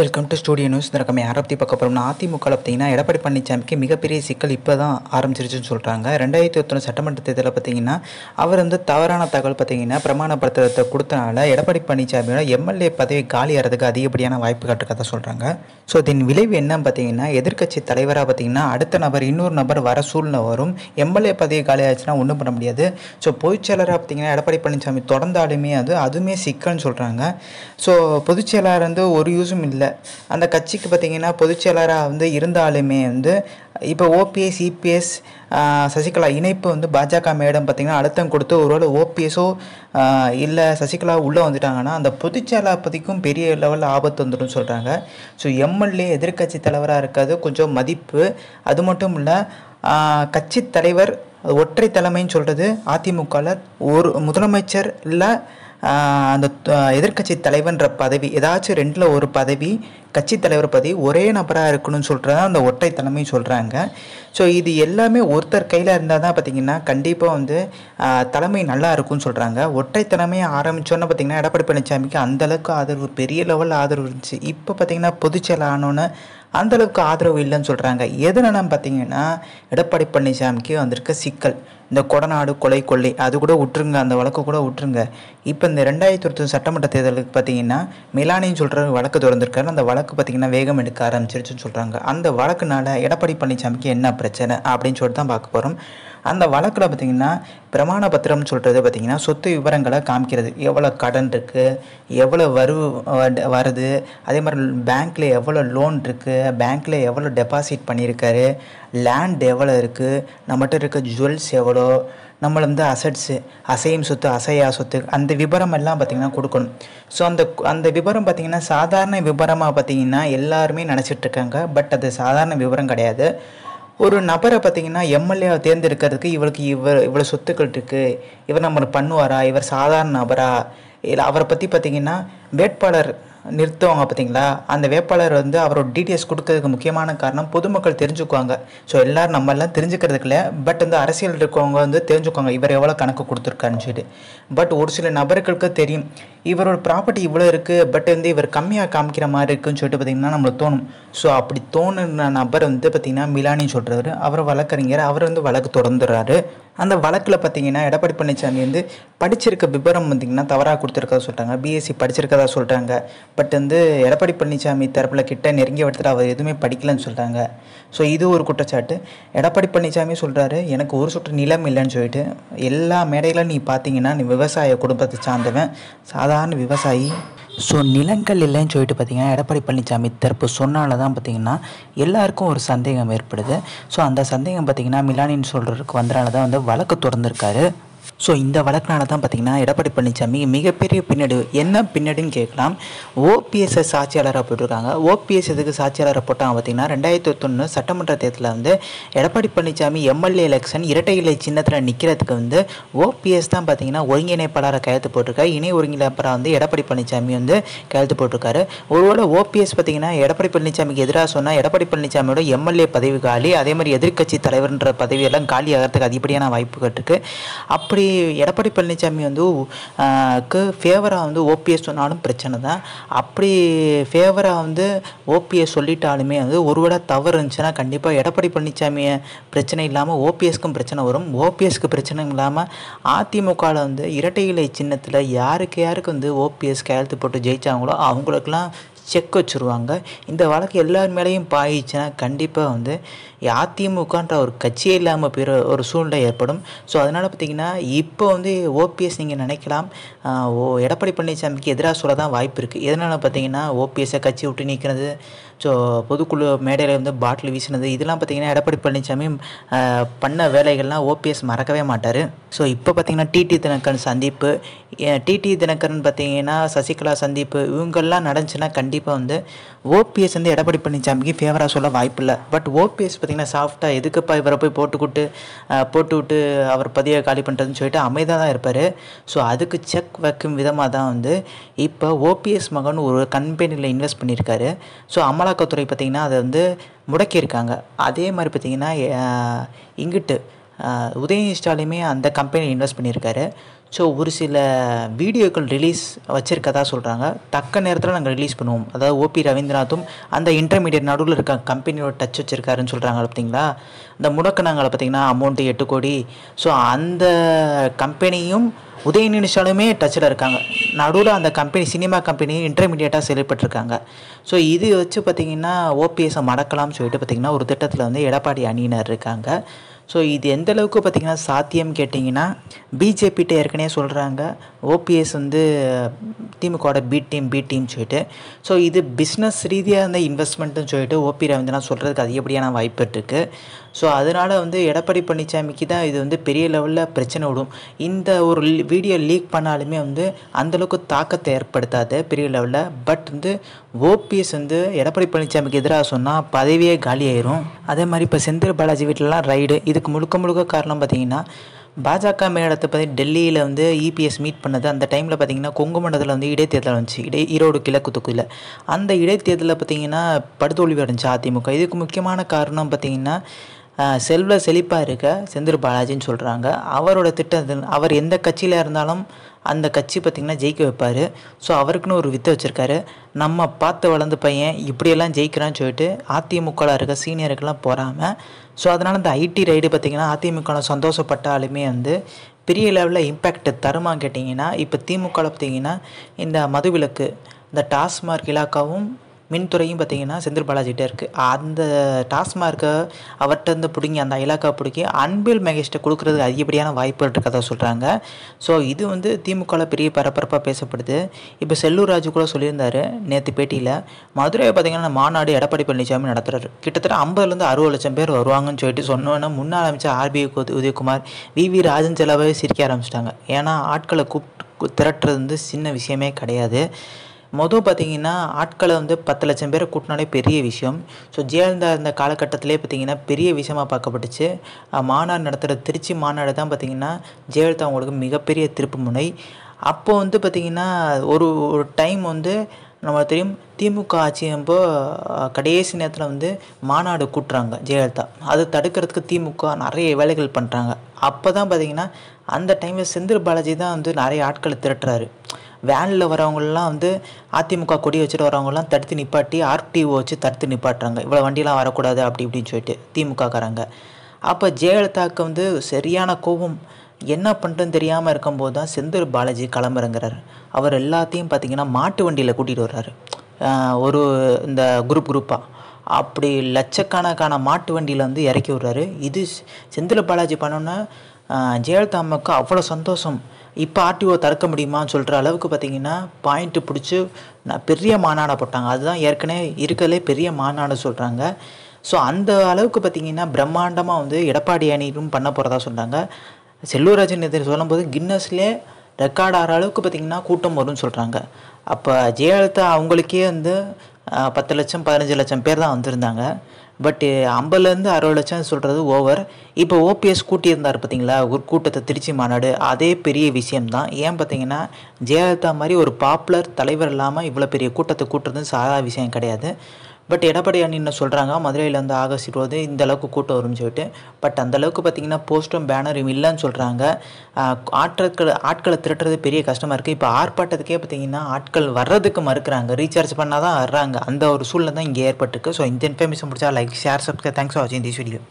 welcome to studio news இந்த ரகம் யாரை பற்றி பார்க்க போகிறோம்னா அதிமுக பார்த்தீங்கன்னா எடப்பாடி பழனிசாமிக்கு மிகப்பெரிய சிக்கல் இப்போ தான் ஆரம்பிச்சிருச்சுன்னு சொல்கிறாங்க ரெண்டாயிரத்தி ஒத்தொன்று சட்டமன்ற தேர்தலில் பார்த்தீங்கன்னா அவர் வந்து தவறான தகவல் பார்த்தீங்கன்னா பிரமாண பத்திரத்தை கொடுத்தனால எடப்பாடி பழனிசாமியோட எம்எல்ஏ பதவி காலியாகிறதுக்கு அதிகப்படியான வாய்ப்பு கட்டுக்கதை சொல்கிறாங்க ஸோ இதன் விளைவு என்னன்னு பார்த்தீங்கன்னா எதிர்க்கட்சி தலைவராக பார்த்தீங்கன்னா அடுத்த நபர் இன்னொரு நபர் வர சூழ்நிலை வரும் எம்எல்ஏ பதவி ஆச்சுன்னா ஒன்றும் பண்ண முடியாது ஸோ பொதுச்செயலராக பார்த்தீங்கன்னா எடப்பாடி பழனிசாமி தொடர்ந்தாலுமே அது அதுவுமே சிக்கல்னு சொல்கிறாங்க ஸோ பொதுச்செயலாளர் வந்து ஒரு யூஸும் இல்லை அந்த கட்சிக்கு பார்த்திங்கன்னா பொதுச்செயலராக வந்து இருந்தாலுமே வந்து இப்போ ஓபிஎஸ் இபிஎஸ் சசிகலா இணைப்பு வந்து பாஜக மேடம் பார்த்திங்கன்னா அழுத்தம் கொடுத்து ஒருவேளை ஓபிஎஸோ இல்லை சசிகலா உள்ளே வந்துட்டாங்கன்னா அந்த பற்றிக்கும் பெரிய லெவலில் ஆபத்து வந்துடும் சொல்கிறாங்க ஸோ எம்எல்ஏ எதிர்கட்சி தலைவராக இருக்காது கொஞ்சம் மதிப்பு அது மட்டும் இல்லை கட்சி தலைவர் ஒற்றை தலைமைன்னு சொல்கிறது அதிமுகவில் ஒரு முதலமைச்சர் இல்லை அந்த எதிர்கட்சி தலைவன்ற பதவி ஏதாச்சும் ரெண்டில் ஒரு பதவி கட்சி தலைவர் பதவி ஒரே நபராக இருக்கணும்னு சொல்கிறதா அந்த ஒற்றை தலைமை சொல்கிறாங்க ஸோ இது எல்லாமே ஒருத்தர் கையில் இருந்தால் தான் பார்த்திங்கன்னா கண்டிப்பாக வந்து தலைமை நல்லா இருக்கும்னு சொல்கிறாங்க ஒற்றை தலைமையை ஆரம்பித்தோன்னே பார்த்திங்கன்னா எடப்பாடி பழனிசாமிக்கு அந்தளவுக்கு ஆதரவு பெரிய லெவலில் ஆதரவு இருந்துச்சு இப்போ பார்த்திங்கன்னா பொதுச்செயலானோன்னு அந்தளவுக்கு ஆதரவு இல்லைன்னு சொல்கிறாங்க எதுனன்னு பார்த்தீங்கன்னா எடப்பாடி பழனிசாமிக்கு வந்திருக்க சிக்கல் இந்த கொடநாடு கொலை கொள்ளை அது கூட விட்டுருங்க அந்த வழக்கு கூட விட்டுருங்க இப்போ இந்த ரெண்டாயிரத்தி ஒருத்தர் சட்டமன்ற தேர்தலுக்கு பார்த்தீங்கன்னா மிலானின்னு சொல்கிற வழக்கு திறந்திருக்காரு அந்த வழக்கு பார்த்திங்கன்னா வேகம் எடுக்க ஆரம்பிச்சிருச்சுன்னு சொல்கிறாங்க அந்த வழக்குனால எடப்பாடி பழனிசாமிக்கு என்ன பிரச்சனை அப்படின்னு சொல்லிட்டு தான் பார்க்க போகிறோம் அந்த வழக்கில் பார்த்திங்கன்னா பிரமாண பத்திரம்னு சொல்கிறது பார்த்திங்கன்னா சொத்து விவரங்களை காமிக்கிறது எவ்வளோ கடன் இருக்குது எவ்வளோ வரு வருது அதே மாதிரி பேங்க்கில் எவ்வளோ லோன் இருக்குது பேங்க்கில் எவ்வளோ டெபாசிட் பண்ணியிருக்காரு லேண்ட் எவ்வளோ இருக்குது நம்மகிட்ட இருக்க ஜுவல்ஸ் எவ்வளோ நம்மளை வந்து அசட்ஸு அசையும் சொத்து அசையா சொத்து அந்த விபரம் எல்லாம் பார்த்திங்கன்னா கொடுக்கணும் ஸோ அந்த அந்த விபரம் பார்த்திங்கன்னா சாதாரண விபரமாக பார்த்திங்கன்னா எல்லாருமே நினச்சிட்ருக்காங்க பட் அது சாதாரண விபரம் கிடையாது ஒரு நபரை பார்த்திங்கன்னா எம்எல்ஏ தேர்ந்தெடுக்கிறதுக்கு இவருக்கு இவர் இவ்வளோ சொத்துக்கள் இருக்குது இவர் நம்ம பண்ணுவாரா இவர் சாதாரண நபரா இல்லை அவரை பற்றி பார்த்திங்கன்னா வேட்பாளர் நிறுத்துவாங்க பார்த்தீங்களா அந்த வேட்பாளர் வந்து அவரோட டீட்டெயில்ஸ் கொடுக்கறதுக்கு முக்கியமான காரணம் பொதுமக்கள் தெரிஞ்சுக்குவாங்க ஸோ எல்லோரும் நம்மளாம் தெரிஞ்சுக்கிறதுக்கு இல்லை பட் வந்து அரசியல் இருக்கவங்க வந்து தெரிஞ்சுக்குவாங்க இவர் எவ்வளோ கணக்கு கொடுத்துருக்காருன்னு சொல்லிட்டு பட் ஒரு சில நபர்களுக்கு தெரியும் இவரோட ப்ராப்பர்ட்டி இவ்வளோ இருக்குது பட் வந்து இவர் கம்மியாக காமிக்கிற மாதிரி இருக்குன்னு சொல்லிட்டு பார்த்திங்கன்னா நம்மளுக்கு தோணும் ஸோ அப்படி தோணுன நபர் வந்து பார்த்திங்கன்னா மிலானின்னு சொல்கிறவர் அவர் வழக்கறிஞர் அவர் வந்து வழக்கு தொடர்ந்துடுறாரு அந்த வழக்கில் பார்த்தீங்கன்னா எடப்பாடி பழனிசாமி வந்து படிச்சிருக்க விபரம் பார்த்திங்கன்னா தவறாக கொடுத்துருக்கதா சொல்கிறாங்க பிஎஸ்சி படிச்சிருக்கதா சொல்கிறாங்க பட் வந்து எடப்பாடி பழனிசாமி தரப்பில் கிட்ட நெருங்கிய இடத்துல அவர் எதுவுமே படிக்கலன்னு சொல்கிறாங்க ஸோ இது ஒரு குற்றச்சாட்டு எடப்பாடி பழனிசாமி சொல்கிறாரு எனக்கு ஒரு சுற்று நிலம் இல்லைன்னு சொல்லிட்டு எல்லா மேடையிலும் நீ பார்த்தீங்கன்னா நீ விவசாய குடும்பத்தை சார்ந்தவன் சாதாரண விவசாயி ஸோ நிலங்கள் இல்லைன்னு சொல்லிட்டு பார்த்திங்கன்னா எடப்பாடி பழனிசாமி தரப்பு சொன்னால தான் பார்த்திங்கன்னா எல்லாருக்கும் ஒரு சந்தேகம் ஏற்படுது ஸோ அந்த சந்தேகம் பார்த்திங்கன்னா மிலானின்னு சொல்கிறதுக்கு வந்தனால தான் வந்து வழக்கு திறந்திருக்காரு ஸோ இந்த வழக்கினால தான் பார்த்திங்கன்னா எடப்பாடி பழனிசாமி மிகப்பெரிய பின்னடு என்ன பின்னடின்னு கேட்கலாம் ஓபிஎஸ்எஸ் சாட்சியாளராக போட்டிருக்காங்க ஓபிஎஸ் எதுக்கு சாட்சியாளராக போட்டாங்க பார்த்திங்கன்னா ரெண்டாயிரத்தி ஒன்று சட்டமன்ற தேர்தலில் வந்து எடப்பாடி பழனிசாமி எம்எல்ஏ எலெக்ஷன் இரட்டை இலை சின்னத்தில் நிற்கிறதுக்கு வந்து ஓபிஎஸ் தான் பார்த்திங்கன்னா ஒருங்கிணைப்பாளரை கையெழுத்து போட்டிருக்காரு இணை ஒருங்கிணைப்பாளராக வந்து எடப்பாடி பழனிசாமி வந்து கையெழுத்து போட்டிருக்காரு ஒருவேளை ஓபிஎஸ் பார்த்திங்கன்னா எடப்பாடி பழனிசாமிக்கு எதிராக சொன்னால் எடப்பாடி பழனிசாமியோட எம்எல்ஏ பதவி காலி அதே மாதிரி எதிர்க்கட்சி தலைவர்ன்ற பதவியெல்லாம் காலி ஆகிறதுக்கு அதிகப்படியான வாய்ப்புகள் இருக்குது அப்படி எடப்பாடி பழனிசாமி வந்து ஃபேவராக வந்து ஓபிஎஸ் சொன்னாலும் பிரச்சனை தான் அப்படி ஃபேவராக வந்து ஓபிஎஸ் சொல்லிட்டாலுமே வந்து ஒருவேளை தவறு இருந்துச்சுன்னா கண்டிப்பாக எடப்பாடி பழனிசாமியை பிரச்சனை இல்லாமல் ஓபிஎஸ்க்கும் பிரச்சனை வரும் ஓபிஎஸ்க்கு பிரச்சனை இல்லாமல் அதிமுகவில் வந்து இரட்டை இலை சின்னத்தில் யாருக்கு யாருக்கு வந்து ஓபிஎஸ் கையெழுத்து போட்டு ஜெயித்தாங்களோ அவங்களுக்கெல்லாம் செக் வச்சுருவாங்க இந்த வழக்கு எல்லார் மேலேயும் பாயிடுச்சுன்னா கண்டிப்பாக வந்து அதிமுகன்ற ஒரு கட்சியே இல்லாமல் போயிற ஒரு சூழ்நிலை ஏற்படும் ஸோ அதனால் பார்த்திங்கன்னா இப்போ வந்து ஓபிஎஸ் நீங்கள் நினைக்கலாம் ஓ எடப்பாடி பழனிசாமிக்கு எதிராக சொல்ல தான் வாய்ப்பு இருக்குது எதனால் பார்த்தீங்கன்னா ஓபிஎஸ்ஸை கட்சி விட்டு நிற்கிறது ஸோ பொதுக்குழு மேடையில் வந்து பாட்டில் வீசினது இதெல்லாம் பார்த்திங்கன்னா எடப்பாடி பழனிசாமி பண்ண வேலைகள்லாம் ஓபிஎஸ் மறக்கவே மாட்டார் ஸோ இப்போ பார்த்திங்கன்னா டிடி தினக்கன் சந்திப்பு டிடி தினகரன் பார்த்தீங்கன்னா சசிகலா சந்திப்பு இவங்கெல்லாம் நடந்துச்சுன்னா கண்டிப்பாக வந்து ஓபிஎஸ் வந்து எடப்பாடி பழனிசாமிக்கு ஃபேவராக சொல்ல வாய்ப்பு இல்லை பட் ஓபிஎஸ் பார்த்தீங்கன்னா சாஃப்டாக எதுக்குப்பா இவரை போய் போட்டுக்கிட்டு போட்டு விட்டு அவர் பதியை காலி பண்ணுறதுன்னு சொல்லிட்டு அமைதியாக தான் இருப்பார் ஸோ அதுக்கு செக் வைக்கும் விதமாக தான் வந்து இப்போ ஓபிஎஸ் மகன் ஒரு கம்பெனியில் இன்வெஸ்ட் பண்ணியிருக்காரு ஸோ அமலாக்கத்துறை பார்த்திங்கன்னா அதை வந்து முடக்கியிருக்காங்க அதே மாதிரி பார்த்திங்கன்னா இங்கிட்டு உதயநிதி ஸ்டாலினுமே அந்த கம்பெனியில் இன்வெஸ்ட் பண்ணியிருக்காரு ஸோ ஒரு சில வீடியோக்கள் ரிலீஸ் வச்சுருக்கதா சொல்கிறாங்க தக்க நேரத்தில் நாங்கள் ரிலீஸ் பண்ணுவோம் அதாவது ஓபி ரவீந்திரநாத்தும் அந்த இன்டர்மீடியட் நடுவில் இருக்க கம்பெனியோட டச் வச்சுருக்காருன்னு சொல்கிறாங்க பார்த்தீங்களா இந்த முடக்கு நாங்கள் பார்த்திங்கன்னா அமௌண்ட்டு எட்டு கோடி ஸோ அந்த கம்பெனியும் உதயநிதி டச்சில் இருக்காங்க நடுவில் அந்த கம்பெனி சினிமா கம்பெனி இன்டர்மீடியட்டாக செயல்பட்டுருக்காங்க ஸோ இது வச்சு பார்த்திங்கன்னா ஓபிஎஸ் மடக்கலாம்னு சொல்லிட்டு பார்த்திங்கன்னா ஒரு திட்டத்தில் வந்து எடப்பாடி அணியினர் இருக்காங்க ஸோ இது எந்த அளவுக்கு பார்த்திங்கன்னா சாத்தியம் கேட்டிங்கன்னா பிஜேபிகிட்ட ஏற்கனவே சொல்கிறாங்க ஓபிஎஸ் வந்து திமுகவோட பி டீம் பி டீம் சொல்லிட்டு ஸோ இது பிஸ்னஸ் ரீதியாக இருந்த இன்வெஸ்ட்மெண்ட்டுன்னு சொல்லிட்டு ஓபி ரவீந்திரன் சொல்கிறதுக்கு அதிகப்படியான வாய்ப்பு இருக்குது ஸோ அதனால் வந்து எடப்பாடி பழனிசாமிக்கு தான் இது வந்து பெரிய லெவலில் பிரச்சனை விடும் இந்த ஒரு வீடியோ லீக் பண்ணாலுமே வந்து அந்தளவுக்கு தாக்கத்தை ஏற்படுத்தாது பெரிய லெவலில் பட் வந்து ஓபிஎஸ் வந்து எடப்பாடி பழனிசாமிக்கு எதிராக சொன்னால் பதவியே காலியாயிரும் அதே மாதிரி இப்போ செந்தில் பாலாஜி வீட்டிலலாம் ரைடு இதுக்கு முழுக்க முழுக்க காரணம் பார்த்திங்கன்னா பாஜக மேலிடத்தை பற்றி டெல்லியில் வந்து இபிஎஸ் e மீட் பண்ணது அந்த டைமில் பார்த்தீங்கன்னா கொங்கு மண்டலத்தில் வந்து இடைத்தேர்தல் வந்துச்சு இடை ஈரோடு கிழக்கு தொகுதியில் அந்த இடைத்தேர்தலில் பார்த்தீங்கன்னா படுதோல்வி அடைஞ்சு அதிமுக இதுக்கு முக்கியமான காரணம் பார்த்திங்கன்னா செல்வில் செழிப்பாக இருக்க செந்தில் பாலாஜின்னு சொல்கிறாங்க அவரோட திட்டம் அவர் எந்த கட்சியில் இருந்தாலும் அந்த கட்சி பார்த்திங்கன்னா ஜெயிக்க வைப்பார் ஸோ அவருக்குன்னு ஒரு வித்தை வச்சுருக்காரு நம்ம பார்த்து வளர்ந்த பையன் இப்படியெல்லாம் ஜெயிக்கிறான்னு சொல்லிட்டு அதிமுகவில் இருக்க சீனியருக்கெல்லாம் போகாமல் ஸோ அதனால் இந்த ஐடி ரைடு பார்த்திங்கன்னா அதிமுகவில் சந்தோஷப்பட்டாலுமே வந்து பெரிய லெவலில் இம்பேக்ட் தருமா கேட்டிங்கன்னா இப்போ திமுகவில் பார்த்திங்கன்னா இந்த மதுவிலக்கு இந்த டாஸ்மார்க் இலாக்காவும் மின்துறையும் பார்த்திங்கன்னா செந்தில் பாலாஜிகிட்ட இருக்குது அந்த டாஸ்மார்க்கை அவர்கிட்ட இருந்து பிடுங்கி அந்த ஐலாக்கா பிடிக்கி அன்பில் மகேஷ்கிட்ட கொடுக்குறதுக்கு அதிகப்படியான வாய்ப்புகள் இருக்கதா சொல்கிறாங்க ஸோ இது வந்து திமுகவில் பெரிய பரபரப்பாக பேசப்படுது இப்போ செல்லூர் ராஜு கூட சொல்லியிருந்தார் நேற்று பேட்டியில் மதுரையை பார்த்திங்கன்னா மாநாடு எடப்பாடி பழனிசாமி நடத்துகிறார் கிட்டத்தட்ட ஐம்பதுலேருந்து அறுபது லட்சம் பேர் வருவாங்கன்னு சொல்லிட்டு சொன்னோன்னே முன்னாள் அமைச்சர் ஆர்பிஐ உதயகுமார் வி வி ராஜன் செலவே சிரிக்க ஆரம்பிச்சிட்டாங்க ஏன்னா ஆட்களை கூப்பிட்டு திரட்டுறது வந்து சின்ன விஷயமே கிடையாது மொதல் பார்த்தீங்கன்னா ஆட்களை வந்து பத்து லட்சம் பேரை கூட்டினாலே பெரிய விஷயம் ஸோ ஜெயலலிதா இருந்த காலகட்டத்திலே பார்த்திங்கன்னா பெரிய விஷயமாக பார்க்கப்பட்டுச்சு மாநாடு நடத்துகிற திருச்சி மாநாடு தான் பார்த்தீங்கன்னா ஜெயலலிதா அவங்களுக்கு மிகப்பெரிய திருப்பு முனை அப்போ வந்து பார்த்திங்கன்னா ஒரு ஒரு டைம் வந்து நம்ம தெரியும் திமுக ஆட்சியப்போ கடைசி நேரத்தில் வந்து மாநாடு கூட்டுறாங்க ஜெயலலிதா அது தடுக்கிறதுக்கு திமுக நிறைய வேலைகள் பண்ணுறாங்க அப்போ தான் பார்த்தீங்கன்னா அந்த டைமில் செந்தில் பாலாஜி தான் வந்து நிறைய ஆட்களை திரட்டுறாரு வேனில் வரவங்களெலாம் வந்து அதிமுக கொடி வச்சுட்டு வரவங்களாம் தடுத்து நிப்பாட்டி ஆர்டிஓ வச்சு தடுத்து நிப்பாட்டுறாங்க இவ்வளோ வண்டிலாம் வரக்கூடாது அப்படி இப்படின்னு சொல்லிட்டு திமுகக்காரங்க அப்போ ஜெயலலிதாவுக்கு வந்து சரியான கோபம் என்ன பண்ணுறதுன்னு தெரியாமல் இருக்கும்போது தான் செந்தூர் பாலாஜி கிளம்புறங்கிறார் அவர் எல்லாத்தையும் பார்த்திங்கன்னா மாட்டு வண்டியில் கூட்டிகிட்டு வர்றாரு ஒரு இந்த குரூப் குரூப்பாக அப்படி லட்சக்கணக்கான மாட்டு வண்டியில் வந்து இறக்கி விடுறாரு இது செந்தில் பாலாஜி பண்ணோன்னா ஜெயலலிதா அம்மாவுக்கு அவ்வளோ சந்தோஷம் இப்போ ஆர்டிஓ தடுக்க முடியுமான்னு சொல்கிற அளவுக்கு பார்த்திங்கன்னா பாயிண்ட்டு பிடிச்சி நான் பெரிய மாநாடை போட்டாங்க அதுதான் ஏற்கனவே இருக்கலே பெரிய மாநாடு சொல்கிறாங்க ஸோ அந்த அளவுக்கு பார்த்திங்கன்னா பிரம்மாண்டமாக வந்து எடப்பாடி அணியும் பண்ண போகிறதா சொல்கிறாங்க செல்லூராஜன் எதிர் சொல்லும்போது கின்னஸ்லேயே ரெக்கார்ட் ஆகிற அளவுக்கு பார்த்திங்கன்னா கூட்டம் வரும்னு சொல்கிறாங்க அப்போ ஜெயலலிதா அவங்களுக்கே வந்து பத்து லட்சம் பதினஞ்சு லட்சம் பேர் தான் வந்திருந்தாங்க பட்டு ஐம்பதுலேருந்து அறுபது லட்சம் சொல்கிறது ஓவர் இப்போ ஓபிஎஸ் கூட்டியிருந்தார் பார்த்தீங்களா ஒரு கூட்டத்தை திருச்சி மாநாடு அதே பெரிய விஷயம்தான் ஏன் பார்த்தீங்கன்னா ஜெயலலிதா மாதிரி ஒரு பாப்புலர் தலைவர் இல்லாமல் இவ்வளோ பெரிய கூட்டத்தை கூட்டுறதுன்னு சாதா விஷயம் கிடையாது பட் எடப்பாடி அண்ணி என்ன சொல்கிறாங்க மதுரையில் வந்து ஆகஸ்ட் இருபது இந்த அளவுக்கு கூட்டம் வரும்னு சொல்லிட்டு பட் அந்தளவுக்கு பார்த்திங்கன்னா போஸ்ட்டும் பேனரும் இல்லைன்னு சொல்கிறாங்க ஆட்கள் ஆட்களை திரட்டுறது பெரிய கஷ்டமாக இருக்குது இப்போ ஆர்ப்பாட்டத்துக்கே பார்த்திங்கன்னா ஆட்கள் வர்றதுக்கு மறுக்கிறாங்க ரீசார்ஜ் பண்ணால் தான் வர்றாங்க அந்த ஒரு சூழ்நிலை தான் இங்கே ஏற்பட்டுருக்கு ஸோ இந்த இன்ஃபர்மேஷன் முடிச்சா like share subscribe thanks for வாட்சிங் திஸ் வீடியோ